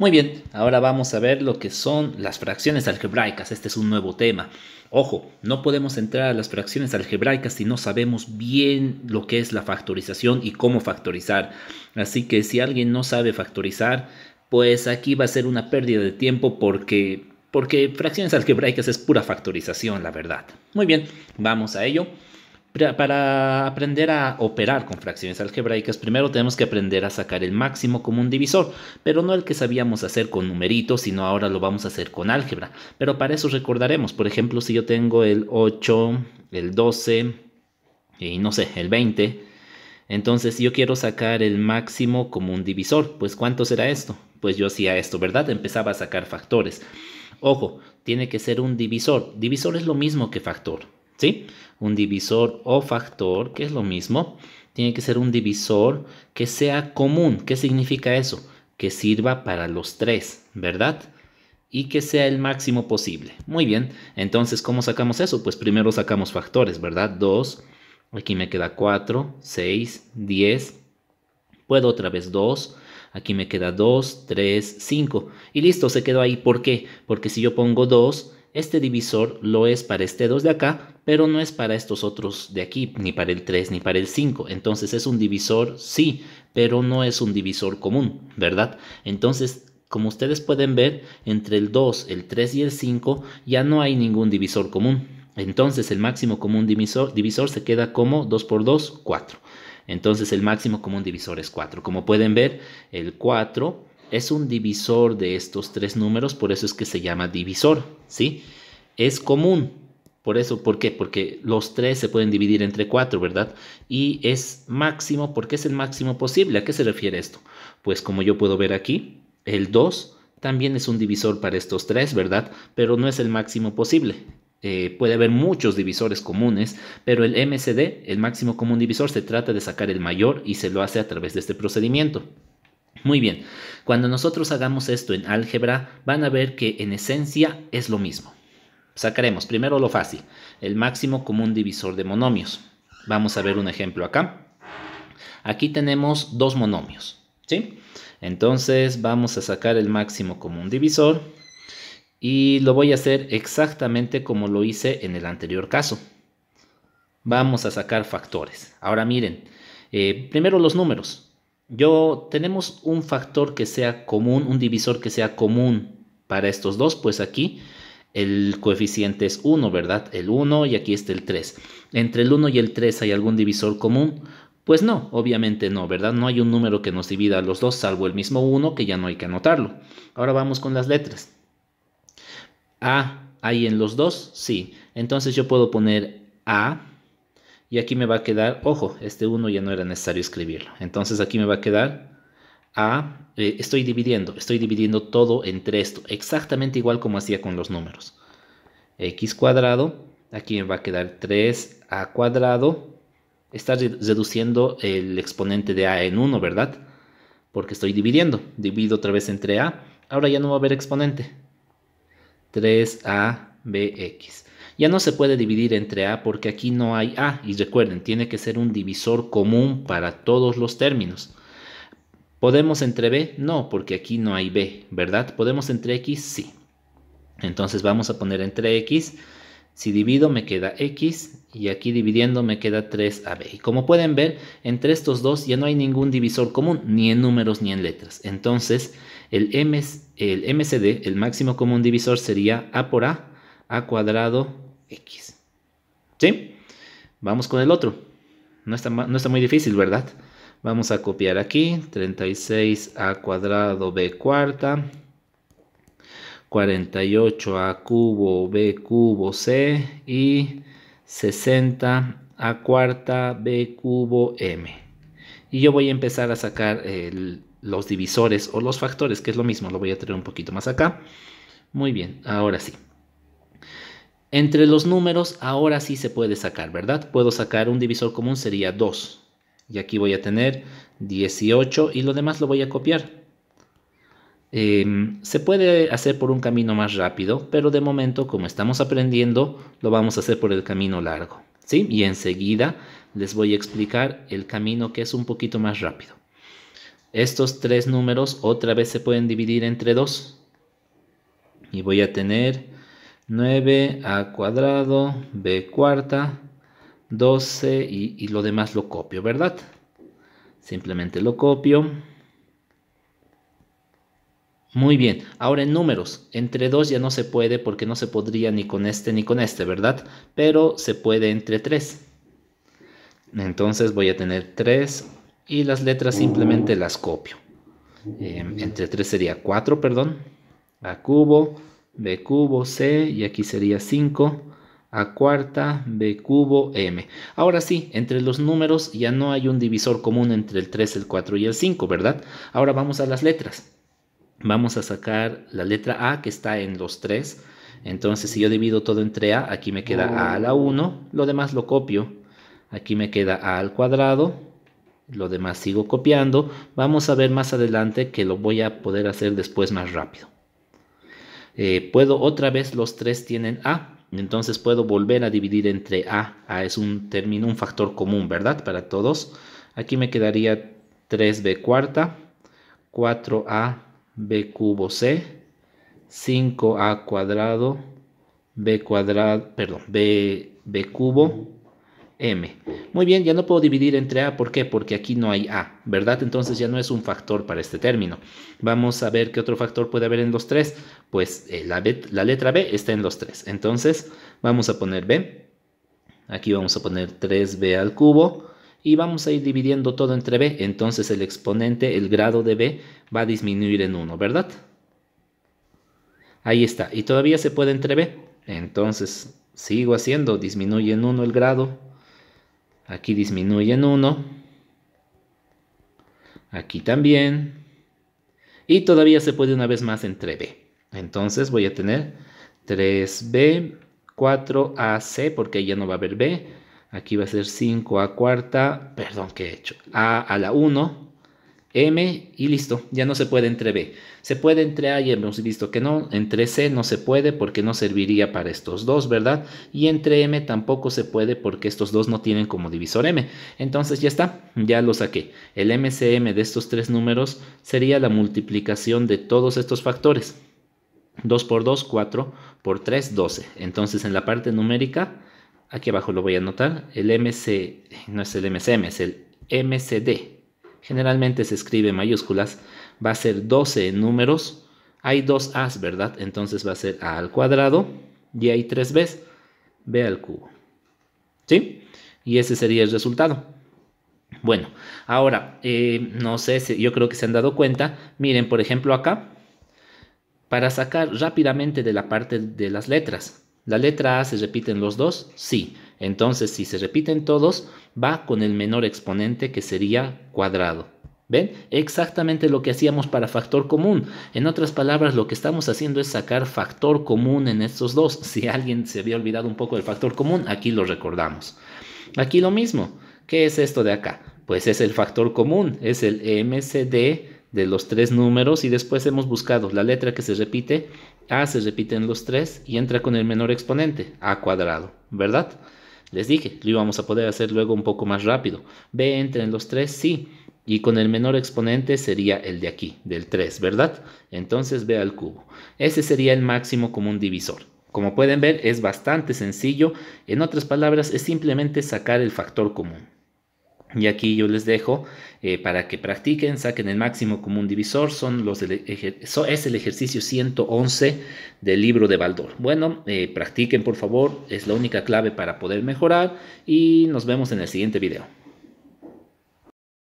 Muy bien, ahora vamos a ver lo que son las fracciones algebraicas. Este es un nuevo tema. Ojo, no podemos entrar a las fracciones algebraicas si no sabemos bien lo que es la factorización y cómo factorizar. Así que si alguien no sabe factorizar, pues aquí va a ser una pérdida de tiempo porque, porque fracciones algebraicas es pura factorización, la verdad. Muy bien, vamos a ello. Para aprender a operar con fracciones algebraicas, primero tenemos que aprender a sacar el máximo como un divisor, pero no el que sabíamos hacer con numeritos, sino ahora lo vamos a hacer con álgebra. Pero para eso recordaremos, por ejemplo, si yo tengo el 8, el 12 y no sé, el 20, entonces yo quiero sacar el máximo como un divisor, pues ¿cuánto será esto? Pues yo hacía esto, ¿verdad? Empezaba a sacar factores. Ojo, tiene que ser un divisor. Divisor es lo mismo que factor. ¿sí? Un divisor o factor, que es lo mismo, tiene que ser un divisor que sea común. ¿Qué significa eso? Que sirva para los tres, ¿verdad? Y que sea el máximo posible. Muy bien, entonces, ¿cómo sacamos eso? Pues primero sacamos factores, ¿verdad? 2, aquí me queda 4, 6, 10, puedo otra vez 2, aquí me queda 2, 3, 5. Y listo, se quedó ahí. ¿Por qué? Porque si yo pongo 2, este divisor lo es para este 2 de acá, pero no es para estos otros de aquí, ni para el 3 ni para el 5. Entonces es un divisor, sí, pero no es un divisor común, ¿verdad? Entonces como ustedes pueden ver, entre el 2, el 3 y el 5 ya no hay ningún divisor común. Entonces el máximo común divisor, divisor, se queda como 2 por 2, 4. Entonces el máximo común divisor es 4. Como pueden ver, el 4 es un divisor de estos tres números, por eso es que se llama divisor, ¿sí? Es común, por eso, ¿por qué? Porque los tres se pueden dividir entre cuatro, ¿verdad? Y es máximo porque es el máximo posible. ¿A qué se refiere esto? Pues como yo puedo ver aquí, el 2 también es un divisor para estos tres, ¿verdad? Pero no es el máximo posible. Eh, puede haber muchos divisores comunes, pero el MCD, el máximo común divisor, se trata de sacar el mayor y se lo hace a través de este procedimiento. Muy bien, cuando nosotros hagamos esto en álgebra, van a ver que en esencia es lo mismo. Sacaremos primero lo fácil, el máximo común divisor de monomios. Vamos a ver un ejemplo acá. Aquí tenemos dos monomios, ¿sí? Entonces vamos a sacar el máximo común divisor y lo voy a hacer exactamente como lo hice en el anterior caso. Vamos a sacar factores. Ahora miren, eh, primero los números. Yo tenemos un factor que sea común, un divisor que sea común para estos dos, pues aquí el coeficiente es 1, ¿verdad? El 1 y aquí está el 3. ¿Entre el 1 y el 3 hay algún divisor común? Pues no, obviamente no, ¿verdad? No hay un número que nos divida a los dos, salvo el mismo 1 que ya no hay que anotarlo. Ahora vamos con las letras. A, ¿hay en los dos? Sí. Entonces yo puedo poner A y aquí me va a quedar, ojo, este 1 ya no era necesario escribirlo. Entonces aquí me va a quedar A, eh, estoy dividiendo, estoy dividiendo todo entre esto, exactamente igual como hacía con los números. X cuadrado, aquí me va a quedar 3A cuadrado. Está reduciendo el exponente de A en 1, ¿verdad? Porque estoy dividiendo, divido otra vez entre A. Ahora ya no va a haber exponente. 3ABX. Ya no se puede dividir entre A porque aquí no hay A y recuerden, tiene que ser un divisor común para todos los términos. ¿Podemos entre B? No, porque aquí no hay B, ¿verdad? ¿Podemos entre X? Sí. Entonces vamos a poner entre X. Si divido me queda X y aquí dividiendo me queda 3AB. Y como pueden ver, entre estos dos ya no hay ningún divisor común, ni en números ni en letras. Entonces el, el MCD, el máximo común divisor, sería A por A, A cuadrado X. ¿Sí? Vamos con el otro. No está, no está muy difícil, ¿verdad? Vamos a copiar aquí. 36a cuadrado b cuarta. 48a cubo b cubo c. Y 60a cuarta b cubo m. Y yo voy a empezar a sacar los divisores o los factores, que es lo mismo. Lo voy a traer un poquito más acá. Muy bien, ahora sí. Entre los números ahora sí se puede sacar, ¿verdad? Puedo sacar un divisor común, sería 2. Y aquí voy a tener 18 y lo demás lo voy a copiar. Em, se puede hacer por un camino más rápido, pero de momento, como estamos aprendiendo, lo vamos a hacer por el camino largo. ¿sí? Y enseguida les voy a explicar el camino que es un poquito más rápido. Estos tres números otra vez se pueden dividir entre dos. Y voy a tener 9 a cuadrado, b cuarta, 12 y, lo demás lo copio, ¿verdad? Simplemente lo copio. Muy bien, ahora en números, entre 2 ya no se puede porque no se podría ni con este ni con este, ¿verdad? Pero se puede entre 3. Entonces voy a tener 3 y las letras simplemente las copio. Em, entre 3 sería 4, perdón. A cubo, b cubo c y aquí sería 5 a cuarta b cubo m. Ahora sí, entre los números ya no hay un divisor común entre el 3, el 4 y el 5, ¿verdad? Ahora vamos a las letras. Vamos a sacar la letra A que está en los 3. Entonces si yo divido todo entre A, aquí me queda A a la 1, lo demás lo copio. Aquí me queda A al cuadrado, lo demás sigo copiando. Vamos a ver más adelante que lo voy a poder hacer después más rápido. Eh, puedo otra vez los tres tienen A, entonces puedo volver a dividir entre A. A es un término, un factor común, ¿verdad? Para todos. Aquí me quedaría 3B cuarta, 4A B cubo C, 5A cuadrado, B cuadrado, perdón, B, B cubo, muy bien, ya no puedo dividir entre a, ¿por qué? Porque aquí no hay a, ¿verdad? Entonces ya no es un factor para este término. Vamos a ver qué otro factor puede haber en los tres. Pues eh, la, la letra b está en los tres. Entonces vamos a poner b. Aquí vamos a poner 3b al cubo y vamos a ir dividiendo todo entre b. Entonces el exponente, el grado de b va a disminuir en 1, ¿verdad? Ahí está. Y todavía se puede entre b. Entonces sigo haciendo, disminuye en 1 el grado, Aquí en 1. Aquí también. Y todavía se puede una vez más entre B. Entonces voy a tener 3B, 4AC, porque ya no va a haber B. Aquí va a ser 5A cuarta, perdón, ¿qué he hecho? A a la 1, M y listo, ya no se puede entre B. Se puede entre A y hemos visto que no, entre C no se puede porque no serviría para estos dos, ¿verdad? Y entre M tampoco se puede porque estos dos no tienen como divisor M. Entonces ya está, ya lo saqué. El MCM de estos tres números sería la multiplicación de todos estos factores. 2 por 2, 4 por 3, 12. Entonces en la parte numérica, aquí abajo lo voy a anotar, el MC, no es el MCM, es el MCD generalmente se escribe mayúsculas, va a ser 12 números, hay dos A's, ¿verdad? Entonces va a ser A al cuadrado y hay tres B's, B al cubo. ¿Sí? Y ese sería el resultado. Bueno, ahora, eh, no sé, si, yo creo que se han dado cuenta. Miren, por ejemplo, acá, para sacar rápidamente de la parte de las letras, ¿La letra A se repiten los dos? Sí. Entonces, si se repiten todos, va con el menor exponente que sería cuadrado. ¿Ven? Exactamente lo que hacíamos para factor común. En otras palabras, lo que estamos haciendo es sacar factor común en estos dos. Si alguien se había olvidado un poco del factor común, aquí lo recordamos. Aquí lo mismo. ¿Qué es esto de acá? Pues es el factor común, es el MCD de los tres números y después hemos buscado la letra que se repite a ah, se repiten los tres y entra con el menor exponente, A cuadrado, ¿verdad? Les dije, lo íbamos a poder hacer luego un poco más rápido. B entra en los tres, sí, y con el menor exponente sería el de aquí, del 3, ¿verdad? Entonces B al cubo. Ese sería el máximo común divisor. Como pueden ver, es bastante sencillo. En otras palabras, es simplemente sacar el factor común. Y aquí yo les dejo eh, para que practiquen, saquen el máximo común divisor, son los es el ejercicio 111 del libro de Baldor. Bueno, eh, practiquen por favor, es la única clave para poder mejorar y nos vemos en el siguiente video.